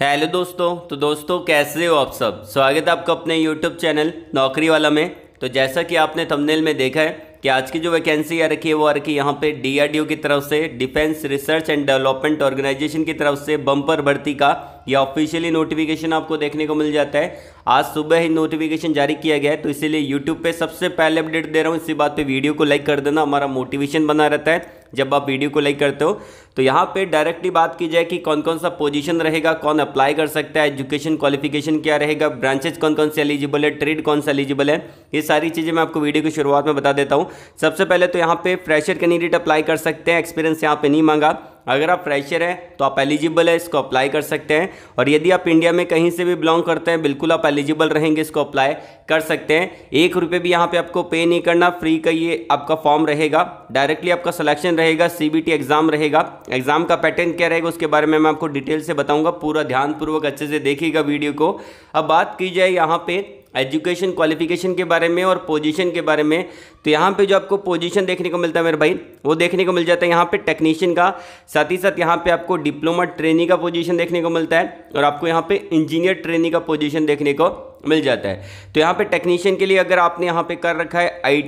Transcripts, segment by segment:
hello दोस्तों तो दोस्तों कैसे हो आप सब स्वागत है आपका अपने यूट्यूब चैनल नौकरी वाला में तो जैसा कि आपने थंबनेल में देखा है कि आज की जो वैकेंसी आ रखी है वो आ रखी है यहाँ पे डीआरडीओ की तरफ से defence research and development organisation की तरफ से बम्पर भर्ती का यह ऑफिशियली नोटिफिकेशन आपको देखने को मिल जाता है आज सुबह ही नोटिफिकेशन जारी किया गया है तो इसीलिए यूट्यूब पे सबसे पहले अपडेट दे रहा हूँ इसी बात पे वीडियो को लाइक कर देना हमारा मोटिवेशन बना रहता है जब आप वीडियो को लाइक करते हो तो यहाँ पे डायरेक्टली बात की जाए कि कौन कौन सा पोजीशन रहेगा कौन अप्लाई कर सकता है एजुकेशन क्वालिफिकेशन क्या रहेगा ब्रांचेज कौन कौन से एलिजिबल है ट्रेड कौन सा एलिजिबल है ये सारी चीज़ें मैं आपको वीडियो की शुरुआत में बता देता हूँ सबसे पहले तो यहाँ पे फ्रेशर कैंडिडेट अप्लाई कर सकते हैं एक्सपीरियंस यहाँ पे नहीं मांगा अगर आप फ्रेशर हैं तो आप एलिजिबल है इसको अप्लाई कर सकते हैं और यदि आप इंडिया में कहीं से भी बिलोंग करते हैं बिल्कुल आप एलिजिबल रहेंगे इसको अप्लाई कर सकते हैं एक रुपये भी यहाँ पे आपको पे नहीं करना फ्री का ये आपका फॉर्म रहेगा डायरेक्टली आपका सिलेक्शन रहेगा सी एग्ज़ाम रहेगा एग्ज़ाम का पैटर्न क्या रहेगा उसके बारे में मैं आपको डिटेल से बताऊँगा पूरा ध्यानपूर्वक अच्छे से देखिएगा वीडियो को अब बात की जाए यहाँ पर एजुकेशन क्वालिफिकेशन के बारे में और पोजीशन के बारे में तो यहाँ पे जो आपको पोजीशन देखने को मिलता है मेरे भाई वो देखने को मिल जाता है यहाँ पे टेक्नीशियन का साथ ही साथ यहाँ पे आपको डिप्लोमा ट्रेनी का पोजीशन देखने को मिलता है और आपको यहाँ पे इंजीनियर ट्रेनी का पोजीशन देखने को मिल जाता है तो यहाँ पे टेक्नीशियन के लिए अगर आपने यहाँ पे कर रखा है आई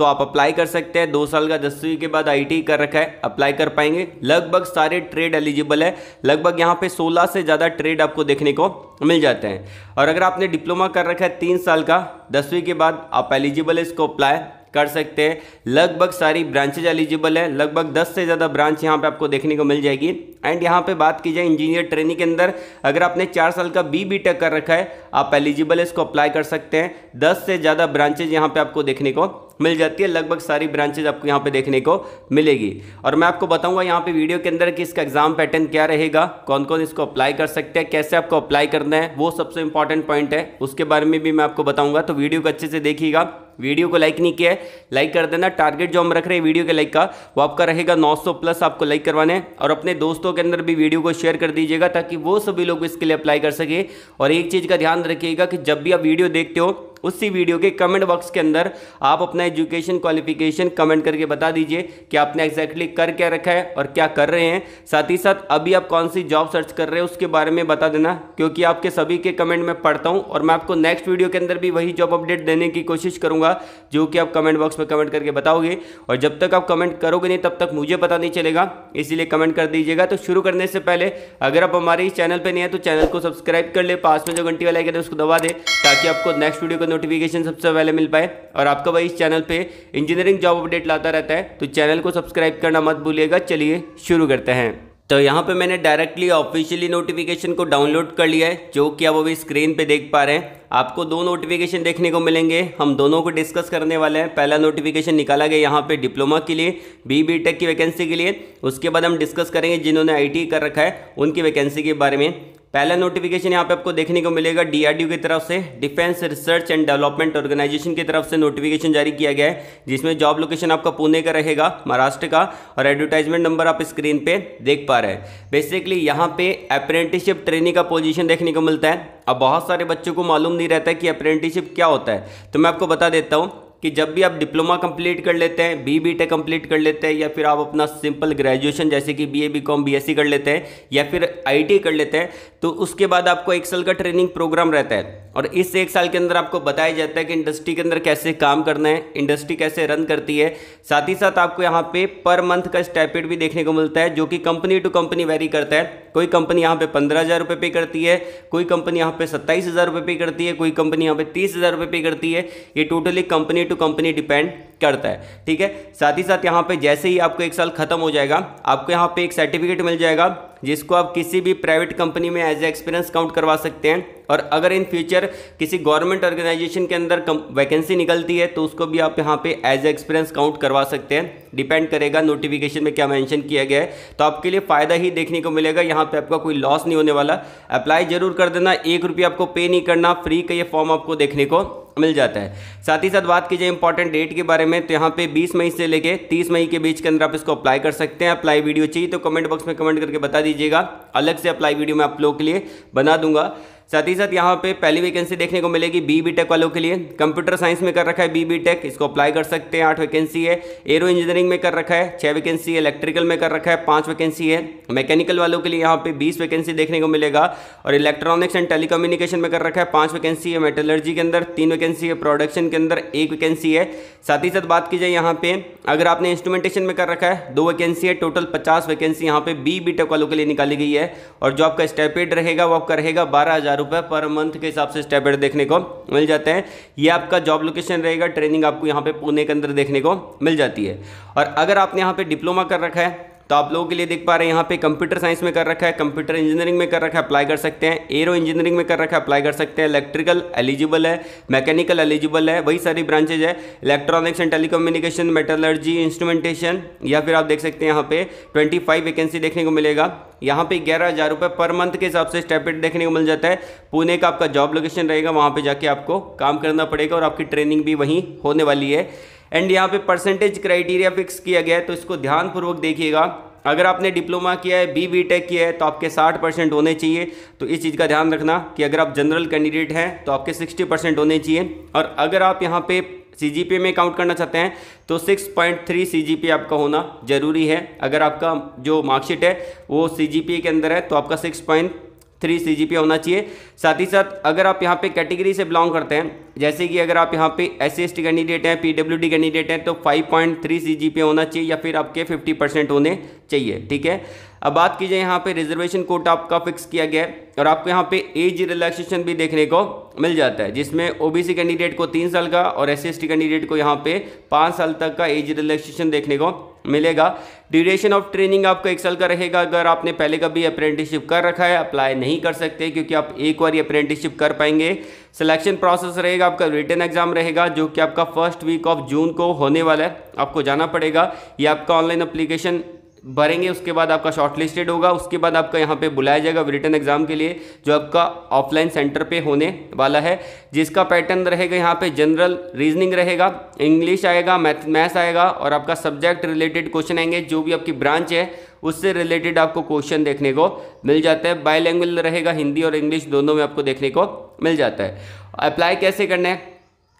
तो आप अप्लाई कर सकते हैं दो साल का दसवीं के बाद आई कर रखा है अप्लाई कर पाएंगे लगभग सारे ट्रेड एलिजिबल है लगभग यहाँ पे सोलह से ज़्यादा ट्रेड आपको देखने को मिल जाते हैं और अगर आपने डिप्लोमा कर रखा है तीन साल का दसवीं के बाद आप एलिजिबल है इसको अप्लाई कर सकते हैं लगभग सारी ब्रांचेज एलिजिबल है लगभग 10 से ज़्यादा ब्रांच यहाँ पे आपको देखने को मिल जाएगी एंड यहाँ पे बात की जाए इंजीनियर ट्रेनिंग के अंदर अगर आपने चार साल का बी बी टेक कर रखा है आप एलिजिबल है इसको अप्लाई कर सकते हैं दस से ज़्यादा ब्रांचेज यहाँ पे आपको देखने को मिल जाती है लगभग सारी ब्रांचेज आपको यहाँ पे देखने को मिलेगी और मैं आपको बताऊंगा यहाँ पे वीडियो के अंदर कि इसका एग्जाम पैटर्न क्या रहेगा कौन कौन इसको अप्लाई कर सकते हैं कैसे आपको अप्लाई करना है वो सबसे इंपॉर्टेंट पॉइंट है उसके बारे में भी मैं आपको बताऊंगा तो वीडियो को अच्छे से देखिएगा वीडियो को लाइक नहीं किया है लाइक कर देना टारगेट जो हम रख रहे हैं वीडियो के लाइक का वो आपका रहेगा 900 प्लस आपको लाइक करवाने और अपने दोस्तों के अंदर भी वीडियो को शेयर कर दीजिएगा ताकि वो सभी लोग इसके लिए अप्लाई कर सके और एक चीज़ का ध्यान रखिएगा कि जब भी आप वीडियो देखते हो उसी वीडियो के कमेंट बॉक्स के अंदर आप अपना एजुकेशन क्वालिफिकेशन कमेंट करके बता दीजिए कि आपने एग्जैक्टली कर क्या रखा है और क्या कर रहे हैं साथ ही साथ अभी आप कौन सी जॉब सर्च कर रहे हैं उसके बारे में बता देना क्योंकि आपके सभी के कमेंट में पढ़ता हूँ और मैं आपको नेक्स्ट वीडियो के अंदर भी वही जॉब अपडेट देने की कोशिश करूँगा जो कि आप कमेंट बॉक्स में कमेंट करके बताओगे और जब तक आप कमेंट करोगे नहीं तब तक मुझे पता नहीं चलेगा इसीलिए कमेंट कर दीजिएगा तो शुरू करने से पहले अगर आप हमारे इस चैनल पर नहीं है तो चैनल को सब्सक्राइब कर ले पास में जो घंटी वाला है उसको दबा दे ताकि आपको नेक्स्ट वीडियो को नोटिफिकेशन सबसे पहले मिल पाए और आपका भाई इस चैनल पे इंजीनियरिंग जॉब अपडेट लाता रहता है तो चैनल को सब्सक्राइब करना मत भूलिएगा चलिए शुरू करते हैं तो यहाँ पे मैंने डायरेक्टली ऑफिशियली नोटिफिकेशन को डाउनलोड कर लिया है जो कि आप अभी स्क्रीन पे देख पा रहे हैं आपको दो नोटिफिकेशन देखने को मिलेंगे हम दोनों को डिस्कस करने वाले हैं पहला नोटिफिकेशन निकाला गया यहाँ पे डिप्लोमा के लिए बी बी टेक की वैकेंसी के लिए उसके बाद हम डिस्कस करेंगे जिन्होंने आई e कर रखा है उनकी वैकेंसी के बारे में पहला नोटिफिकेशन यहाँ पे आपको देखने को मिलेगा डीआरडीओ की तरफ से defence research and development organisation की तरफ से नोटिफिकेशन जारी किया गया है जिसमें जॉब लोकेशन आपका पुणे का रहेगा महाराष्ट्र का और एडवर्टाइजमेंट नंबर आप स्क्रीन पे देख पा रहे हैं बेसिकली यहाँ पे अप्रेंटिसशिप ट्रेनिंग का पोजिशन देखने को मिलता है अब बहुत सारे बच्चों को मालूम नहीं रहता है कि अप्रेंटिसशिप क्या होता है तो मैं आपको बता देता हूँ कि जब भी आप डिप्लोमा कंप्लीट कर लेते हैं बी बी टेक कंप्लीट कर लेते हैं या फिर आप अपना सिंपल ग्रेजुएशन जैसे कि B A B com B S C कर लेते हैं या फिर आई टी कर लेते हैं तो उसके बाद आपको एक साल का ट्रेनिंग प्रोग्राम रहता है और इस एक साल के अंदर आपको बताया जाता है कि इंडस्ट्री के अंदर कैसे काम करना है इंडस्ट्री कैसे रन करती है साथ ही साथ आपको यहाँ पे पर मंथ का स्टैपेड भी देखने को मिलता है जो कि कंपनी टू कंपनी वेरी करता है कोई कंपनी यहाँ पे पंद्रह हज़ार रुपये पे करती है कोई कंपनी यहाँ पे सत्ताईस हज़ार रुपये पे करती है कोई कंपनी यहाँ पे तीस हज़ार रुपये पे करती है ये totally company to company depend करता है ठीक है साथ ही साथ यहाँ पे जैसे ही आपको एक साल खत्म हो जाएगा आपको यहाँ पे एक सर्टिफिकेट मिल जाएगा जिसको आप किसी भी प्राइवेट कंपनी में एज ए एक्सपीरियंस काउंट करवा सकते हैं और अगर इन फ्यूचर किसी गवर्नमेंट ऑर्गेनाइजेशन के अंदर वैकेंसी निकलती है तो उसको भी आप यहाँ पे एज ए एक्सपीरियंस काउंट करवा सकते हैं डिपेंड करेगा नोटिफिकेशन में क्या मेंशन किया गया है तो आपके लिए फ़ायदा ही देखने को मिलेगा यहाँ पे आपका कोई लॉस नहीं होने वाला अप्लाई जरूर कर देना एक रुपये आपको पे नहीं करना फ्री का ये फॉर्म आपको देखने को मिल जाता है साथ ही साथ बात की जाए इंपॉर्टेंट डेट के बारे में तो यहाँ पे 20 मई से लेके 30 मई के बीच के अंदर आप इसको अप्लाई कर सकते हैं अप्लाई वीडियो चाहिए तो कमेंट बॉक्स में कमेंट करके बता दीजिएगा अलग से अप्लाई वीडियो मैं आप लोगों के लिए बना दूंगा साथ ही साथ यहाँ पे पहली वैकेंसी देखने को मिलेगी बी बी टेक वालों के लिए कंप्यूटर साइंस में कर रखा है बी बी टेक इसको अप्लाई कर सकते हैं आठ वैकेंसी है एरो इंजीनियरिंग में कर रखा है छः वैकेंसी है इलेक्ट्रिकल में कर रखा है पाँच वैकेंसी है मैकेनिकल वालों के लिए यहाँ पे बीस वैकेंसी देखने को मिलेगा और इलेक्ट्रॉनिक्स एंड टेलीकम्युनिकेशन में कर रखा है पाँच वैकेंसी है मेटलर्जी के अंदर तीन वैकेंसी है प्रोडक्शन के अंदर एक वैकेंसी है साथ ही साथ बात की जाए यहाँ पे अगर आपने इंस्ट्रूमेंटेशन में कर रखा है दो वैकेंसी है टोटल पचास वैकेंसी यहाँ पे बी बी टेक वालों के लिए निकाली गई है और जो आपका स्टेपेड रहेगा वो आपका रहेगा बारह हज़ार रुपये पर मंथ के हिसाब से स्टेप देखने को मिल जाते हैं ये आपका जॉब लोकेशन रहेगा ट्रेनिंग आपको यहाँ पे पुणे के अंदर देखने को मिल जाती है और अगर आपने यहाँ पे डिप्लोमा कर रखा है तो आप लोगों के लिए देख पा रहे हैं यहाँ पे कंप्यूटर साइंस में कर रखा है कंप्यूटर इंजीनियरिंग में कर रखा है अप्लाई कर सकते हैं एरो इंजीनियरिंग में कर रखा है अप्लाई कर सकते हैं इलेक्ट्रिकल एलिजिबल है मैकेनिकल एलिजिबल है वही सारी ब्रांचेज है electronics and telecommunication metallurgy instrumentation या फिर आप देख सकते हैं यहाँ पे ट्वेंटी फाइव वैकेंसी देखने को मिलेगा यहाँ पे ग्यारह हज़ार रुपये पर मंथ के हिसाब से स्टेपेट देखने को मिल जाता है पुणे का आपका जॉब लोकेशन रहेगा वहाँ पे जाके आपको काम करना पड़ेगा और आपकी ट्रेनिंग भी वहीं होने वाली है एंड यहाँ पे परसेंटेज क्राइटेरिया फिक्स किया गया है तो इसको ध्यानपूर्वक देखिएगा अगर आपने डिप्लोमा किया है बी बी टेक किया है तो आपके 60 परसेंट होने चाहिए तो इस चीज़ का ध्यान रखना कि अगर आप जनरल कैंडिडेट हैं तो आपके 60 परसेंट होने चाहिए और अगर आप यहाँ पे सी में काउंट करना चाहते हैं तो 6.3 पॉइंट आपका होना जरूरी है अगर आपका जो मार्कशीट है वो सी के अंदर है तो आपका सिक्स पॉइंट थ्री सी होना चाहिए साथ ही साथ अगर आप यहाँ पे कैटेगरी से बिलोंग करते हैं जैसे कि अगर आप यहाँ पे एस सी कैंडिडेट हैं पीडब्ल्यूडी कैंडिडेट हैं तो 5.3 पॉइंट होना चाहिए या फिर आपके 50 परसेंट होने चाहिए ठीक है अब बात की जाए यहाँ पे रिजर्वेशन कोट आपका फिक्स किया गया है और आपको यहाँ पे एज रिलैक्सेशन भी देखने को मिल जाता है जिसमें ओ कैंडिडेट को तीन साल का और एस कैंडिडेट को यहाँ पे पाँच साल तक का एज रिलैक्सेशन देखने को मिलेगा ड्यूरेशन ऑफ ट्रेनिंग आपका एक साल का रहेगा अगर आपने पहले कभी अप्रेंटिसशिप कर रखा है अप्लाई नहीं कर सकते क्योंकि आप एक बार अप्रेंटिसशिप कर पाएंगे सिलेक्शन प्रोसेस रहेगा आपका रिटर्न एग्जाम रहेगा जो कि आपका फर्स्ट वीक ऑफ जून को होने वाला है आपको जाना पड़ेगा ये आपका ऑनलाइन अप्लीकेशन भरेंगे उसके बाद आपका शॉर्ट लिस्टेड होगा उसके बाद आपका यहाँ पे बुलाया जाएगा रिटर्न एग्जाम के लिए जो आपका ऑफलाइन सेंटर पे होने वाला है जिसका पैटर्न रहेगा यहाँ पे जनरल रीजनिंग रहेगा इंग्लिश आएगा मैथ मैथ्स आएगा और आपका सब्जेक्ट रिलेटेड क्वेश्चन आएंगे जो भी आपकी ब्रांच है उससे रिलेटेड आपको क्वेश्चन देखने को मिल जाता है बाई रहेगा हिंदी और इंग्लिश दोनों में आपको देखने को मिल जाता है अप्लाई कैसे करना है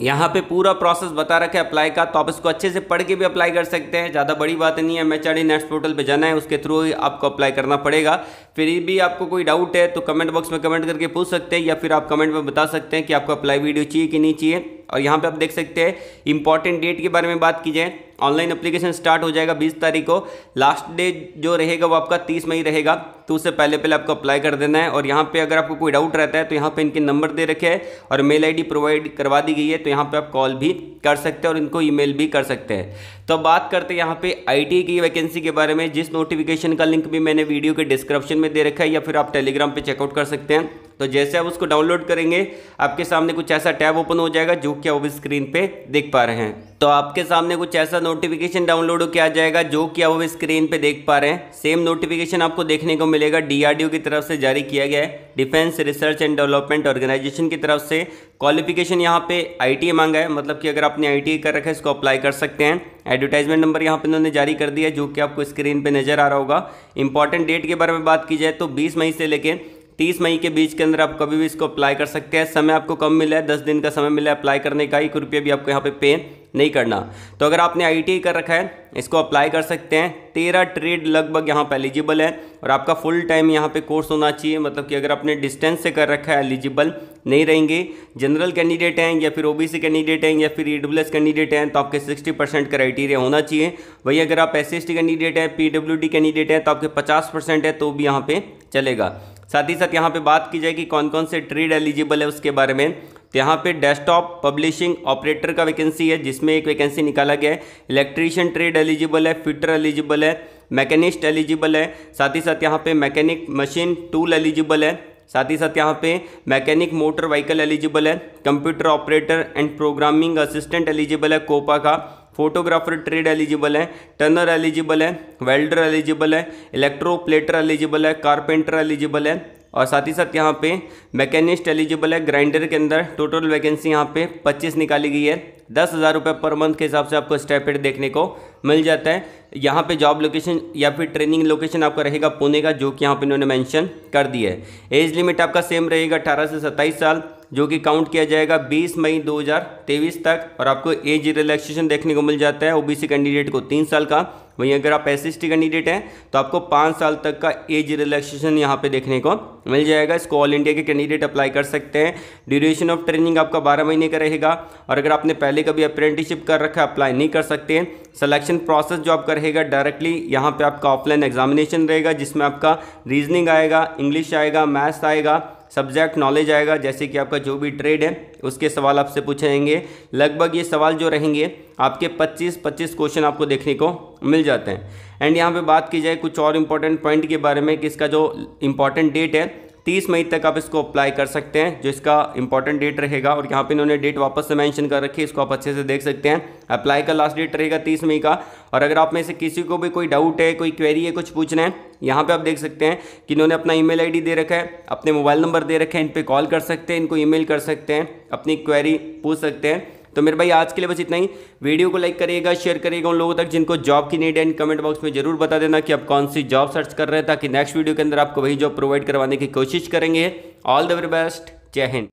यहाँ पे पूरा प्रोसेस बता रखा है अप्लाई का तो आप इसको अच्छे से पढ़ के भी अप्लाई कर सकते हैं ज़्यादा बड़ी बात नहीं है एम एच नेट पोर्टल पे जाना है उसके थ्रू ही आपको अप्लाई करना पड़ेगा फिर भी आपको कोई डाउट है तो कमेंट बॉक्स में कमेंट करके पूछ सकते हैं या फिर आप कमेंट में बता सकते हैं कि आपको अप्लाई वीडियो चाहिए कि नहीं चाहिए और यहाँ पे आप देख सकते हैं इंपॉर्टेंट डेट के बारे में बात की जाए ऑनलाइन अप्लीकेशन स्टार्ट हो जाएगा 20 तारीख को लास्ट डेट जो रहेगा वो आपका 30 मई रहेगा तो उससे पहले पहले आपको अप्लाई कर देना है और यहाँ पे अगर आपको कोई डाउट रहता है तो यहाँ पे इनके नंबर दे रखे हैं और मेल आईडी प्रोवाइड करवा दी गई है तो यहाँ पे आप कॉल भी कर सकते हैं और इनको ई भी कर सकते हैं तो बात करते हैं यहाँ पर आई की वैकेंसी के बारे में जिस नोटिफिकेशन का लिंक भी मैंने वीडियो के डिस्क्रिप्शन में दे रखा है या फिर आप टेलीग्राम पर चेकआउट कर सकते हैं तो जैसे आप उसको डाउनलोड करेंगे आपके सामने कुछ ऐसा टैब ओपन हो जाएगा जो कि आप स्क्रीन पे देख पा रहे हैं तो आपके सामने कुछ ऐसा नोटिफिकेशन डाउनलोड किया जाएगा जो कि आप स्क्रीन पे देख पा रहे हैं सेम नोटिफिकेशन आपको देखने को मिलेगा डीआरडीओ की तरफ से जारी किया गया है defence research and development organisation की तरफ से क्वालिफिकेशन यहाँ पे आई e मांगा है मतलब कि अगर आपने आई e कर रखा है इसको अप्लाई कर सकते हैं एडवर्टाइजमेंट नंबर यहाँ पर इन्होंने जारी कर दिया है जो कि आपको स्क्रीन पर नजर आ रहा होगा इंपॉर्टेंट डेट के बारे में बात की जाए तो बीस मई से लेकर तीस मई के बीच के अंदर आप कभी भी इसको अप्लाई कर सकते हैं समय आपको कम मिला है दस दिन का समय मिला है अप्लाई करने का एक रुपये भी आपको यहाँ पे पे नहीं करना तो अगर आपने आई कर रखा है इसको अप्लाई कर सकते हैं तेरह ट्रेड लगभग यहाँ पे एलिजिबल है और आपका फुल टाइम यहाँ पे कोर्स होना चाहिए मतलब कि अगर आपने डिस्टेंस से कर रखा है एलिजिबल नहीं रहेंगे जनरल कैंडिडेट हैं या फिर ओबीसी कैंडिडेट हैं या फिर ई e कैंडिडेट हैं तो आपके सिक्सटी परसेंट क्राइटेरिया होना चाहिए वही अगर आप एस कैंडिडेट हैं पी कैंडिडेट हैं तो आपके पचास है तो भी यहाँ पर चलेगा साथ ही साथ यहाँ पे बात की जाए कि कौन कौन से ट्रेड एलिजिबल है उसके बारे में तो यहाँ पे डेस्कटॉप पब्लिशिंग ऑपरेटर का वैकेंसी है जिसमें एक वैकेंसी निकाला गया है इलेक्ट्रीशियन ट्रेड एलिजिबल है फिटर एलिजिबल है मैकेनिस्ट एलिजिबल है साथ ही साथ यहाँ पे मैकेनिक मशीन टूल एलिजिबल है साथ ही साथ यहाँ पे मैकेनिक मोटर व्हीकल एलिजिबल है computer operator and programming assistant eligible है कोपा का फोटोग्राफर ट्रेड एलिजिबल है टर्नर एलिजिबल है वेल्डर एलिजिबल है इलेक्ट्रोप्लेटर एलिजिबल है कारपेंटर एलिजिबल है और साथ ही साथ यहाँ पे मैकेनिस्ट एलिजिबल है ग्राइंडर के अंदर टोटल वैकेंसी यहाँ पे 25 निकाली गई है दस हज़ार रुपये पर मंथ के हिसाब से आपको स्टेपेड देखने को मिल जाता है यहाँ पे जॉब लोकेशन या फिर ट्रेनिंग लोकेशन आपका रहेगा पुणे का जो कि यहाँ पे इन्होंने मेंशन कर दिया है एज लिमिट आपका सेम रहेगा अठारह से सत्ताईस साल जो कि काउंट किया जाएगा 20 मई 2023 तक और आपको एज रिलैक्सेशन देखने को मिल जाता है ओबीसी कैंडिडेट को तीन साल का वहीं अगर आप एस कैंडिडेट हैं तो आपको पाँच साल तक का एज रिलैक्सेशन यहाँ पे देखने को मिल जाएगा इसको ऑल इंडिया के कैंडिडेट अप्लाई कर सकते हैं ड्यूरेशन ऑफ ट्रेनिंग आपका बारह महीने का रहेगा और अगर आपने पहले कभी अप्रेंटिसिप कर रखा है अप्लाई नहीं कर सकते हैं सलेक्शन प्रोसेस जो आपका रहेगा डायरेक्टली यहाँ पर आपका ऑफलाइन एग्जामिनेशन रहेगा जिसमें आपका रीजनिंग आएगा इंग्लिश आएगा मैथ्स आएगा सब्जेक्ट नॉलेज आएगा जैसे कि आपका जो भी ट्रेड है उसके सवाल आपसे पूछे जाएंगे लगभग ये सवाल जो रहेंगे आपके 25-25 क्वेश्चन आपको देखने को मिल जाते हैं एंड यहाँ पे बात की जाए कुछ और इम्पोर्टेंट पॉइंट के बारे में कि इसका जो इम्पोर्टेंट डेट है तीस मई तक आप इसको अप्लाई कर सकते हैं जो इसका इंपॉर्टेंट डेट रहेगा और यहाँ पे इन्होंने डेट वापस से मेंशन कर रखी है इसको आप अच्छे से देख सकते हैं अप्लाई का लास्ट डेट रहेगा तीस मई का और अगर आप में से किसी को भी कोई डाउट है कोई क्वेरी है कुछ पूछना है यहाँ पे आप देख सकते हैं कि इन्होंने अपना ईमेल आईडी दे रखा है अपने मोबाइल नंबर दे रखे हैं इन पर कॉल कर सकते हैं इनको ईमेल कर सकते हैं अपनी क्वेरी पूछ सकते हैं तो मेरे भाई आज के लिए बस इतना ही वीडियो को लाइक करिएगा शेयर करिएगा उन लोगों तक जिनको जॉब की नीड है एंड कमेंट बॉक्स में जरूर बता देना कि आप कौन सी जॉब सर्च कर रहे हैं ताकि नेक्स्ट वीडियो के अंदर आपको वही जॉब प्रोवाइड करवाने की कोशिश करेंगे ऑल द वेरी बेस्ट जय हिंद